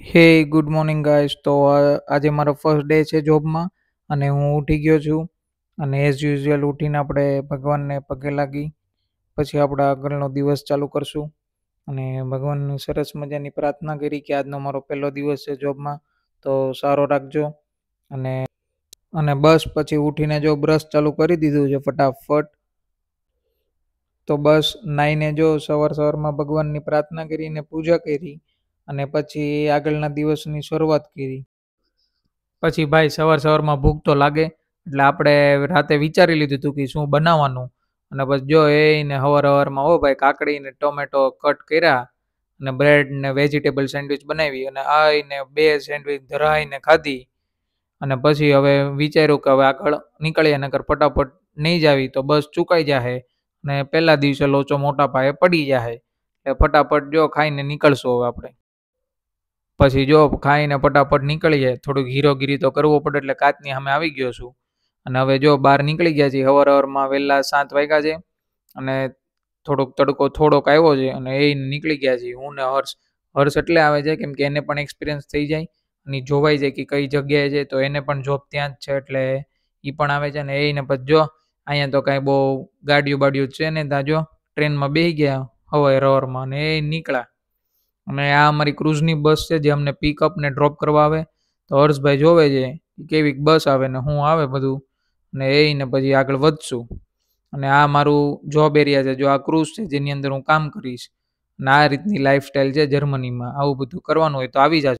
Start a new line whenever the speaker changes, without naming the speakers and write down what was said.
હે good morning guys તો આજે મારો ફર્સ્ટ ડે છે જોબમાં અને હું ઉઠી ગયો છું અને એઝ યુઝ્યુઅલ ઉઠીને આપણે ભગવાનને પગે લાગી પછી આપણા આગળનો દિવસ ચાલુ કરશું અને ભગવાનની સરસ મજાની પ્રાર્થના કરી કે આજનો મારો પહેલો દિવસ છે જોબમાં તો સારો રાખજો અને અને બસ પછી ઉઠીને જો બ્રશ ચાલુ કરી દીધું છે ફટાફટ તો બસ નાઈને જો સવાર સવારમાં ભગવાનની પ્રાર્થના કરીને પૂજા કરી અને પછી આગળના દિવસની શરૂઆત કરી પછી ભાઈ સવાર સવારમાં ભૂખ તો લાગે એટલે આપણે રાતે વિચારી લીધું હતું કે શું બનાવવાનું અને પછી જો એને હવાર હવારમાં હો ભાઈ કાકડી ને ટોમેટો કટ કર્યા અને બ્રેડ ને વેજીટેબલ સેન્ડવિચ બનાવી અને આઈને બે સેન્ડવિચ ધરાઈને ખાધી અને પછી હવે વિચાર્યું કે હવે આગળ નીકળીએ નકર ફટાફટ નહીં જાવી તો બસ ચૂકાઈ જાહે ને પહેલા દિવસે લોચો મોટા પાયે પડી જાહે એટલે ફટાફટ જો ખાઈને નીકળશું હવે આપણે પછી જો ખાઈને ફટાફટ નીકળીએ થોડુંક હીરોગીરી તો કરવો પડે એટલે કાચની સામે આવી ગયો છું અને હવે જો બહાર નીકળી ગયા છીએ હવાર હવારમાં વહેલા સાત વાગ્યા છે અને થોડોક તડકો થોડોક આવ્યો છે અને એ નીકળી ગયા છીએ હું ને હર્ષ હર્ષ એટલે આવે છે કેમ કે એને પણ એક્સપિરિયન્સ થઈ જાય અને જોવાઈ જાય કે કઈ જગ્યાએ છે તો એને પણ જોબ ત્યાં જ છે એટલે એ પણ આવે છે અને એને પછી જો અહીંયા તો કાંઈ બહુ ગાડિયું બાડિયું છે ને ત્યાં જો ટ્રેનમાં બેસી ગયા હવાઈ રવરમાં અને એ નીકળ્યા અને આ અમારી ક્રૂઝની બસ છે જે અમને પિકઅપ ને ડ્રોપ કરવા આવે તો હર્ષભાઈ જોવે છે કેવી બસ આવે ને હું આવે બધું અને એને પછી આગળ વધશું અને આ મારું જોબ એરિયા છે જો આ ક્રૂઝ છે જેની અંદર હું કામ કરીશ અને આ રીતની લાઈફસ્ટાઈલ છે જર્મનીમાં આવું બધું કરવાનું હોય તો આવી જાજો